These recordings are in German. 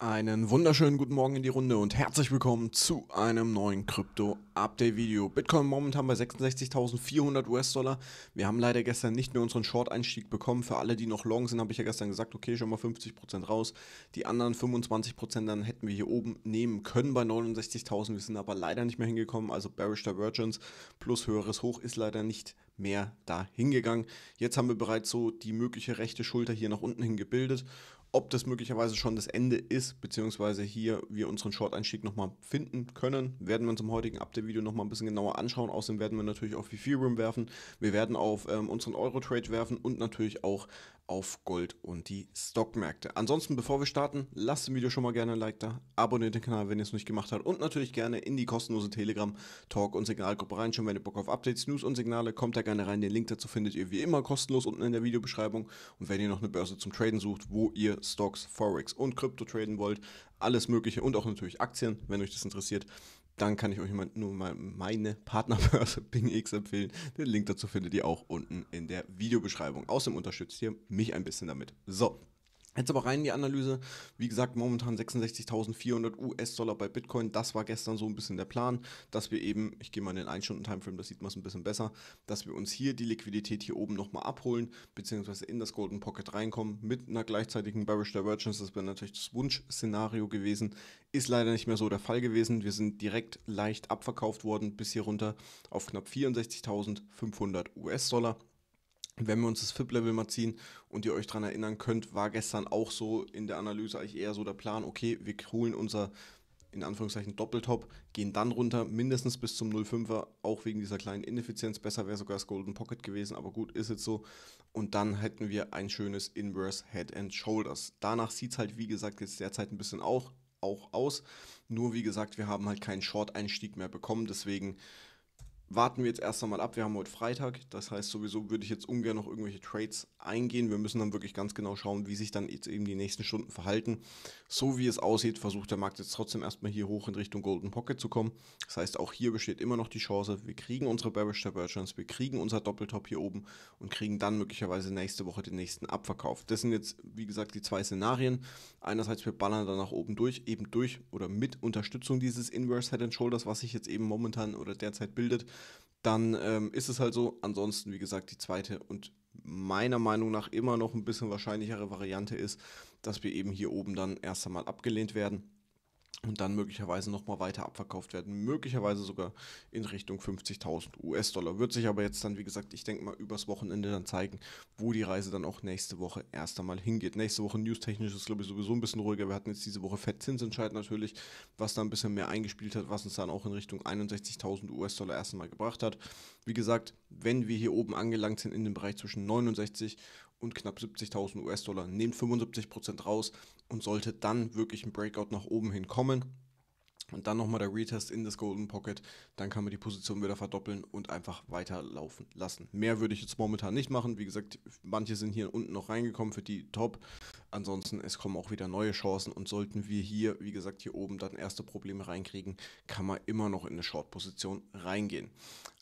Einen wunderschönen guten Morgen in die Runde und herzlich willkommen zu einem neuen Krypto-Update-Video. Bitcoin momentan bei 66.400 US-Dollar. Wir haben leider gestern nicht mehr unseren Short-Einstieg bekommen. Für alle, die noch long sind, habe ich ja gestern gesagt, okay, schon mal 50% raus. Die anderen 25% dann hätten wir hier oben nehmen können bei 69.000. Wir sind aber leider nicht mehr hingekommen. Also Bearish Divergence plus höheres Hoch ist leider nicht mehr dahingegangen. Jetzt haben wir bereits so die mögliche rechte Schulter hier nach unten hin gebildet ob das möglicherweise schon das Ende ist, beziehungsweise hier wir unseren Short-Einstieg nochmal finden können. Werden wir uns im heutigen Update-Video nochmal ein bisschen genauer anschauen. Außerdem werden wir natürlich auf Ethereum werfen, wir werden auf ähm, unseren Euro-Trade werfen und natürlich auch auf Gold und die Stockmärkte. Ansonsten, bevor wir starten, lasst dem Video schon mal gerne ein Like da, abonniert den Kanal, wenn ihr es noch nicht gemacht habt und natürlich gerne in die kostenlose Telegram-Talk- und Signalgruppe rein. reinschauen, wenn ihr Bock auf Updates, News und Signale, kommt da gerne rein. Den Link dazu findet ihr wie immer kostenlos unten in der Videobeschreibung und wenn ihr noch eine Börse zum Traden sucht, wo ihr Stocks, Forex und Krypto traden wollt, alles Mögliche und auch natürlich Aktien, wenn euch das interessiert, dann kann ich euch nur mal meine Partnerbörse BingX empfehlen. Den Link dazu findet ihr auch unten in der Videobeschreibung. Außerdem unterstützt ihr mich ein bisschen damit. So, Jetzt aber rein in die Analyse. Wie gesagt, momentan 66.400 US-Dollar bei Bitcoin. Das war gestern so ein bisschen der Plan, dass wir eben, ich gehe mal in den 1-Stunden-Timeframe, das sieht man es ein bisschen besser, dass wir uns hier die Liquidität hier oben nochmal abholen, beziehungsweise in das Golden Pocket reinkommen mit einer gleichzeitigen Bearish Divergence. Das wäre natürlich das Wunsch-Szenario gewesen. Ist leider nicht mehr so der Fall gewesen. Wir sind direkt leicht abverkauft worden bis hier runter auf knapp 64.500 US-Dollar wenn wir uns das FIP-Level mal ziehen und ihr euch daran erinnern könnt, war gestern auch so in der Analyse eigentlich eher so der Plan, okay, wir holen unser in Anführungszeichen Doppeltop, gehen dann runter, mindestens bis zum 05er, auch wegen dieser kleinen Ineffizienz. Besser wäre sogar das Golden Pocket gewesen, aber gut, ist jetzt so. Und dann hätten wir ein schönes Inverse Head and Shoulders. Danach sieht es halt, wie gesagt, jetzt derzeit ein bisschen auch, auch aus. Nur wie gesagt, wir haben halt keinen Short-Einstieg mehr bekommen, deswegen warten wir jetzt erst einmal ab. Wir haben heute Freitag, das heißt sowieso würde ich jetzt ungern noch irgendwelche Trades eingehen. Wir müssen dann wirklich ganz genau schauen, wie sich dann jetzt eben die nächsten Stunden verhalten. So wie es aussieht, versucht der Markt jetzt trotzdem erstmal hier hoch in Richtung Golden Pocket zu kommen. Das heißt, auch hier besteht immer noch die Chance, wir kriegen unsere Bearish Divergence, wir kriegen unser Doppeltop hier oben und kriegen dann möglicherweise nächste Woche den nächsten Abverkauf. Das sind jetzt, wie gesagt, die zwei Szenarien. Einerseits wir ballern dann nach oben durch, eben durch oder mit Unterstützung dieses Inverse Head and Shoulders, was sich jetzt eben momentan oder derzeit bildet dann ähm, ist es halt so. Ansonsten, wie gesagt, die zweite und meiner Meinung nach immer noch ein bisschen wahrscheinlichere Variante ist, dass wir eben hier oben dann erst einmal abgelehnt werden und dann möglicherweise nochmal weiter abverkauft werden, möglicherweise sogar in Richtung 50.000 US-Dollar. Wird sich aber jetzt dann, wie gesagt, ich denke mal übers Wochenende dann zeigen, wo die Reise dann auch nächste Woche erst einmal hingeht. Nächste Woche newstechnisch ist, glaube ich, sowieso ein bisschen ruhiger. Wir hatten jetzt diese Woche Fettzinsentscheid natürlich, was da ein bisschen mehr eingespielt hat, was uns dann auch in Richtung 61.000 US-Dollar erst einmal gebracht hat. Wie gesagt, wenn wir hier oben angelangt sind in dem Bereich zwischen 69 und knapp 70.000 US-Dollar. Nehmt 75% raus und sollte dann wirklich ein Breakout nach oben hin kommen. Und dann nochmal der Retest in das Golden Pocket. Dann kann man die Position wieder verdoppeln und einfach weiterlaufen lassen. Mehr würde ich jetzt momentan nicht machen. Wie gesagt, manche sind hier unten noch reingekommen für die Top. Ansonsten, es kommen auch wieder neue Chancen. Und sollten wir hier, wie gesagt, hier oben dann erste Probleme reinkriegen, kann man immer noch in eine Short-Position reingehen.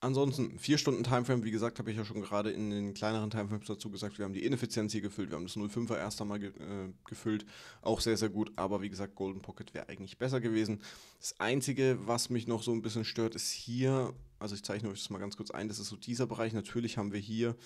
Ansonsten, vier Stunden Timeframe, wie gesagt, habe ich ja schon gerade in den kleineren Timeframes dazu gesagt, wir haben die Ineffizienz hier gefüllt, wir haben das 05er erst einmal ge äh, gefüllt, auch sehr, sehr gut, aber wie gesagt, Golden Pocket wäre eigentlich besser gewesen. Das Einzige, was mich noch so ein bisschen stört, ist hier, also ich zeichne euch das mal ganz kurz ein, das ist so dieser Bereich, natürlich haben wir hier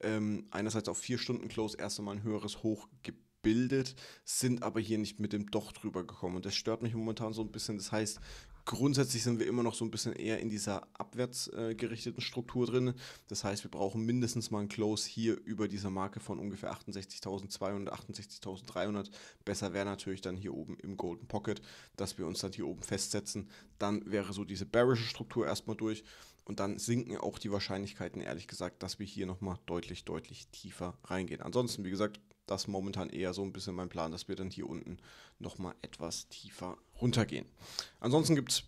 ähm, einerseits auf vier Stunden Close erst einmal ein höheres Hoch gegeben gebildet, sind aber hier nicht mit dem Doch drüber gekommen. Und das stört mich momentan so ein bisschen. Das heißt, grundsätzlich sind wir immer noch so ein bisschen eher in dieser abwärts äh, gerichteten Struktur drin. Das heißt, wir brauchen mindestens mal ein Close hier über dieser Marke von ungefähr 68.200, 68.300. Besser wäre natürlich dann hier oben im Golden Pocket, dass wir uns dann hier oben festsetzen. Dann wäre so diese bearische Struktur erstmal durch. Und dann sinken auch die Wahrscheinlichkeiten, ehrlich gesagt, dass wir hier nochmal deutlich, deutlich tiefer reingehen. Ansonsten, wie gesagt, das ist momentan eher so ein bisschen mein Plan, dass wir dann hier unten nochmal etwas tiefer runtergehen. Ansonsten gibt es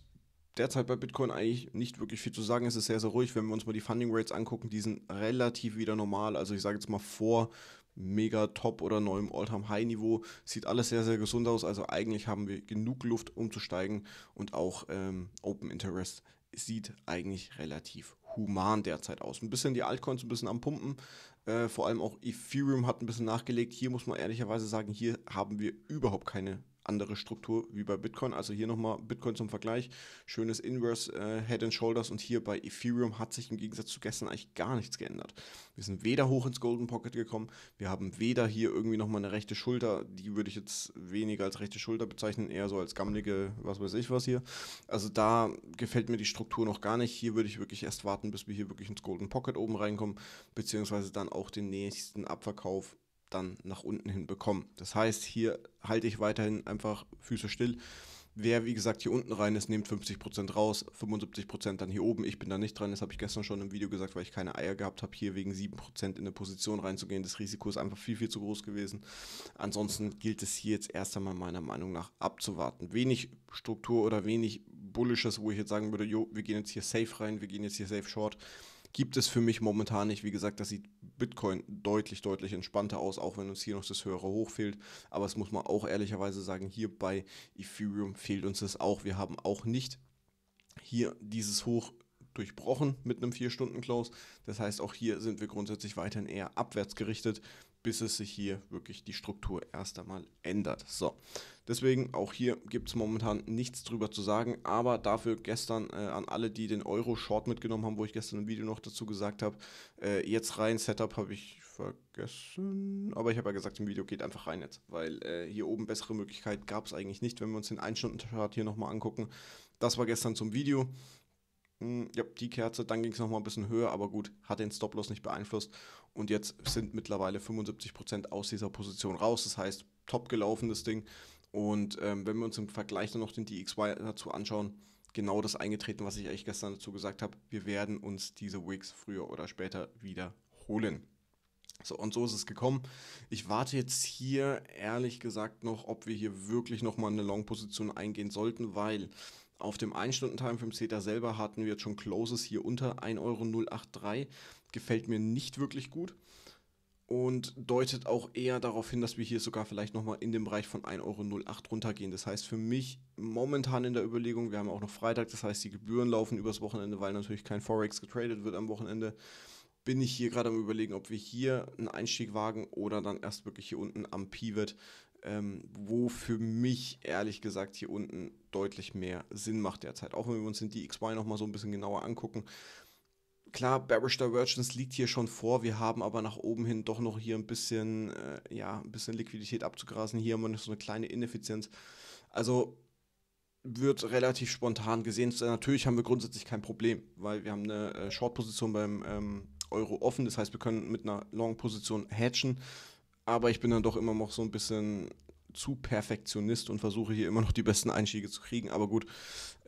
derzeit bei Bitcoin eigentlich nicht wirklich viel zu sagen. Es ist sehr, sehr ruhig. Wenn wir uns mal die Funding Rates angucken, die sind relativ wieder normal. Also ich sage jetzt mal vor mega top oder neuem All-Time-High-Niveau. Sieht alles sehr, sehr gesund aus. Also eigentlich haben wir genug Luft, um zu steigen. Und auch ähm, Open Interest sieht eigentlich relativ human derzeit aus. Ein bisschen die Altcoins ein bisschen am Pumpen. Äh, vor allem auch Ethereum hat ein bisschen nachgelegt. Hier muss man ehrlicherweise sagen, hier haben wir überhaupt keine andere Struktur wie bei Bitcoin. Also hier nochmal Bitcoin zum Vergleich. Schönes Inverse äh, Head and Shoulders und hier bei Ethereum hat sich im Gegensatz zu gestern eigentlich gar nichts geändert. Wir sind weder hoch ins Golden Pocket gekommen, wir haben weder hier irgendwie nochmal eine rechte Schulter, die würde ich jetzt weniger als rechte Schulter bezeichnen, eher so als gammelige, was weiß ich was hier. Also da gefällt mir die Struktur noch gar nicht. Hier würde ich wirklich erst warten, bis wir hier wirklich ins Golden Pocket oben reinkommen, beziehungsweise dann auch den nächsten Abverkauf dann nach unten hin bekommen. Das heißt, hier halte ich weiterhin einfach Füße still. Wer, wie gesagt, hier unten rein ist, nimmt 50% raus, 75% dann hier oben. Ich bin da nicht dran, das habe ich gestern schon im Video gesagt, weil ich keine Eier gehabt habe, hier wegen 7% in eine Position reinzugehen. Das Risiko ist einfach viel, viel zu groß gewesen. Ansonsten gilt es hier jetzt erst einmal meiner Meinung nach abzuwarten. Wenig Struktur oder wenig Bullisches, wo ich jetzt sagen würde, jo, wir gehen jetzt hier safe rein, wir gehen jetzt hier safe short gibt es für mich momentan nicht. Wie gesagt, das sieht Bitcoin deutlich, deutlich entspannter aus, auch wenn uns hier noch das höhere Hoch fehlt. Aber es muss man auch ehrlicherweise sagen, hier bei Ethereum fehlt uns das auch. Wir haben auch nicht hier dieses Hoch durchbrochen mit einem 4-Stunden-Close. Das heißt, auch hier sind wir grundsätzlich weiterhin eher abwärts gerichtet, bis es sich hier wirklich die Struktur erst einmal ändert. So, deswegen auch hier gibt es momentan nichts drüber zu sagen, aber dafür gestern äh, an alle, die den Euro-Short mitgenommen haben, wo ich gestern ein Video noch dazu gesagt habe, äh, jetzt rein, Setup habe ich vergessen, aber ich habe ja gesagt, im Video geht einfach rein jetzt, weil äh, hier oben bessere Möglichkeit gab es eigentlich nicht, wenn wir uns den 1-Stunden-Chart hier nochmal angucken. Das war gestern zum Video. Hm, ja, die Kerze, dann ging es nochmal ein bisschen höher, aber gut, hat den Stop-Loss nicht beeinflusst. Und jetzt sind mittlerweile 75% aus dieser Position raus. Das heißt, top gelaufenes Ding. Und ähm, wenn wir uns im Vergleich dann noch den DXY dazu anschauen, genau das eingetreten, was ich eigentlich gestern dazu gesagt habe. Wir werden uns diese Wigs früher oder später wiederholen. So, und so ist es gekommen. Ich warte jetzt hier ehrlich gesagt noch, ob wir hier wirklich nochmal eine Long-Position eingehen sollten, weil auf dem 1-Stunden-Timeframe time CETA selber hatten wir jetzt schon Closes hier unter 1,083 Euro. Gefällt mir nicht wirklich gut und deutet auch eher darauf hin, dass wir hier sogar vielleicht nochmal in dem Bereich von 1,08 Euro runtergehen. Das heißt für mich momentan in der Überlegung, wir haben auch noch Freitag, das heißt die Gebühren laufen übers Wochenende, weil natürlich kein Forex getradet wird am Wochenende, bin ich hier gerade am überlegen, ob wir hier einen Einstieg wagen oder dann erst wirklich hier unten am Pivot ähm, wo für mich ehrlich gesagt hier unten deutlich mehr Sinn macht derzeit. Auch wenn wir uns den DXY nochmal so ein bisschen genauer angucken. Klar, Bearish Divergence liegt hier schon vor, wir haben aber nach oben hin doch noch hier ein bisschen, äh, ja, ein bisschen Liquidität abzugrasen. Hier haben wir noch so eine kleine Ineffizienz. Also wird relativ spontan gesehen. Äh, natürlich haben wir grundsätzlich kein Problem, weil wir haben eine äh, Short-Position beim ähm, Euro offen. Das heißt, wir können mit einer Long-Position hatchen aber ich bin dann doch immer noch so ein bisschen zu Perfektionist und versuche hier immer noch die besten Einstiege zu kriegen. Aber gut,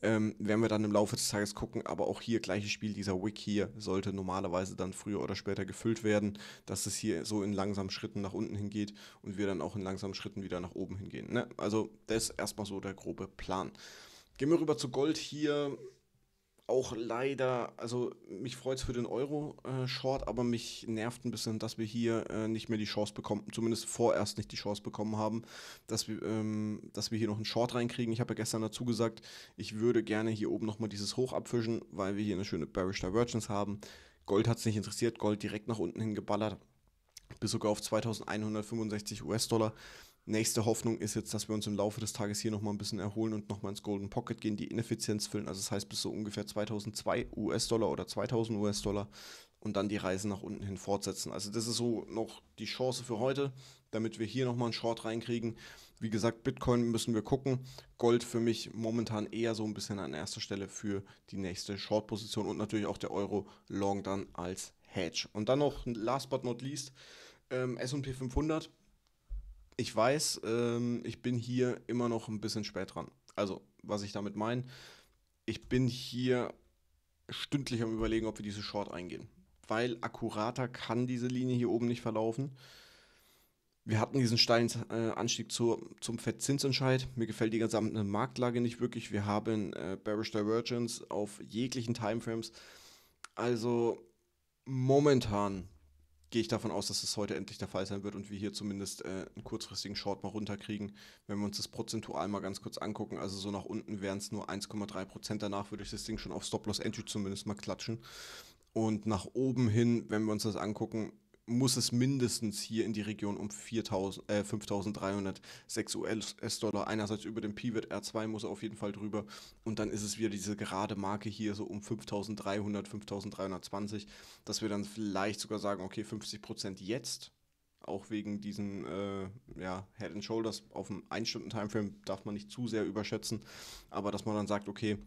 ähm, werden wir dann im Laufe des Tages gucken. Aber auch hier gleiches Spiel, dieser Wick hier sollte normalerweise dann früher oder später gefüllt werden, dass es hier so in langsamen Schritten nach unten hingeht und wir dann auch in langsamen Schritten wieder nach oben hingehen. Ne? Also das ist erstmal so der grobe Plan. Gehen wir rüber zu Gold hier auch leider, also mich freut es für den Euro-Short, äh, aber mich nervt ein bisschen, dass wir hier äh, nicht mehr die Chance bekommen, zumindest vorerst nicht die Chance bekommen haben, dass wir, ähm, dass wir hier noch einen Short reinkriegen. Ich habe ja gestern dazu gesagt, ich würde gerne hier oben nochmal dieses Hoch abfischen, weil wir hier eine schöne Bearish Divergence haben. Gold hat es nicht interessiert, Gold direkt nach unten hin geballert, bis sogar auf 2165 US-Dollar. Nächste Hoffnung ist jetzt, dass wir uns im Laufe des Tages hier nochmal ein bisschen erholen und nochmal ins Golden Pocket gehen, die Ineffizienz füllen. Also das heißt bis so ungefähr 2002 US-Dollar oder 2000 US-Dollar und dann die Reise nach unten hin fortsetzen. Also das ist so noch die Chance für heute, damit wir hier nochmal einen Short reinkriegen. Wie gesagt, Bitcoin müssen wir gucken. Gold für mich momentan eher so ein bisschen an erster Stelle für die nächste Short-Position und natürlich auch der Euro long dann als Hedge. Und dann noch, last but not least, ähm, SP 500 ich weiß, ähm, ich bin hier immer noch ein bisschen spät dran. Also, was ich damit meine, ich bin hier stündlich am Überlegen, ob wir diese Short eingehen. Weil akkurater kann diese Linie hier oben nicht verlaufen. Wir hatten diesen steilen äh, Anstieg zur, zum FED-Zinsentscheid. Mir gefällt die gesamte Marktlage nicht wirklich. Wir haben äh, Bearish Divergence auf jeglichen Timeframes. Also momentan gehe ich davon aus, dass das heute endlich der Fall sein wird und wir hier zumindest äh, einen kurzfristigen Short mal runterkriegen. Wenn wir uns das prozentual mal ganz kurz angucken, also so nach unten wären es nur 1,3 Prozent. Danach würde ich das Ding schon auf Stop-Loss-Entry zumindest mal klatschen. Und nach oben hin, wenn wir uns das angucken, muss es mindestens hier in die Region um 4000, äh, 5.306 US-Dollar. Einerseits über den Pivot R2 muss er auf jeden Fall drüber. Und dann ist es wieder diese gerade Marke hier so um 5.300, 5.320, dass wir dann vielleicht sogar sagen, okay, 50% jetzt. Auch wegen diesen äh, ja, Head and Shoulders auf dem 1-Stunden-Timeframe darf man nicht zu sehr überschätzen. Aber dass man dann sagt, okay,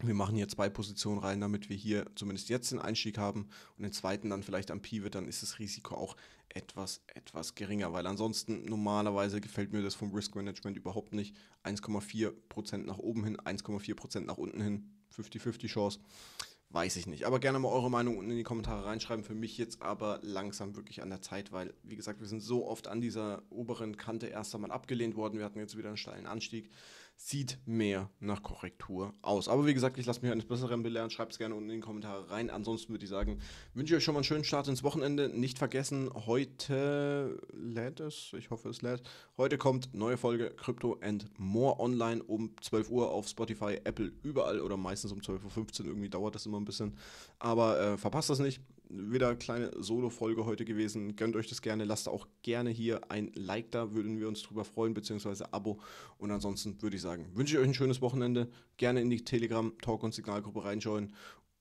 wir machen hier zwei Positionen rein, damit wir hier zumindest jetzt den Einstieg haben und den zweiten dann vielleicht am Pivot, dann ist das Risiko auch etwas, etwas geringer, weil ansonsten normalerweise gefällt mir das vom Risk Management überhaupt nicht. 1,4% nach oben hin, 1,4% nach unten hin, 50-50 Chance, weiß ich nicht. Aber gerne mal eure Meinung unten in die Kommentare reinschreiben. Für mich jetzt aber langsam wirklich an der Zeit, weil, wie gesagt, wir sind so oft an dieser oberen Kante erst einmal abgelehnt worden. Wir hatten jetzt wieder einen steilen Anstieg sieht mehr nach Korrektur aus. Aber wie gesagt, ich lasse mich eines Besseren belehren. Schreibt es gerne unten in die Kommentare rein. Ansonsten würde ich sagen, wünsche ich euch schon mal einen schönen Start ins Wochenende. Nicht vergessen, heute lädt es, ich hoffe es lädt, heute kommt neue Folge Crypto and More online um 12 Uhr auf Spotify, Apple, überall oder meistens um 12.15 Uhr. Irgendwie dauert das immer ein bisschen. Aber äh, verpasst das nicht wieder eine kleine Solo-Folge heute gewesen. Gönnt euch das gerne. Lasst auch gerne hier ein Like da, würden wir uns drüber freuen, beziehungsweise Abo. Und ansonsten würde ich sagen, wünsche ich euch ein schönes Wochenende. Gerne in die Telegram-Talk- und Signalgruppe reinschauen.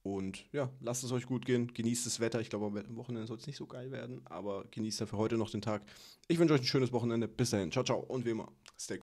Und ja, lasst es euch gut gehen. Genießt das Wetter. Ich glaube, am Wochenende soll es nicht so geil werden, aber genießt dafür heute noch den Tag. Ich wünsche euch ein schönes Wochenende. Bis dahin. Ciao, ciao. Und wie immer, stay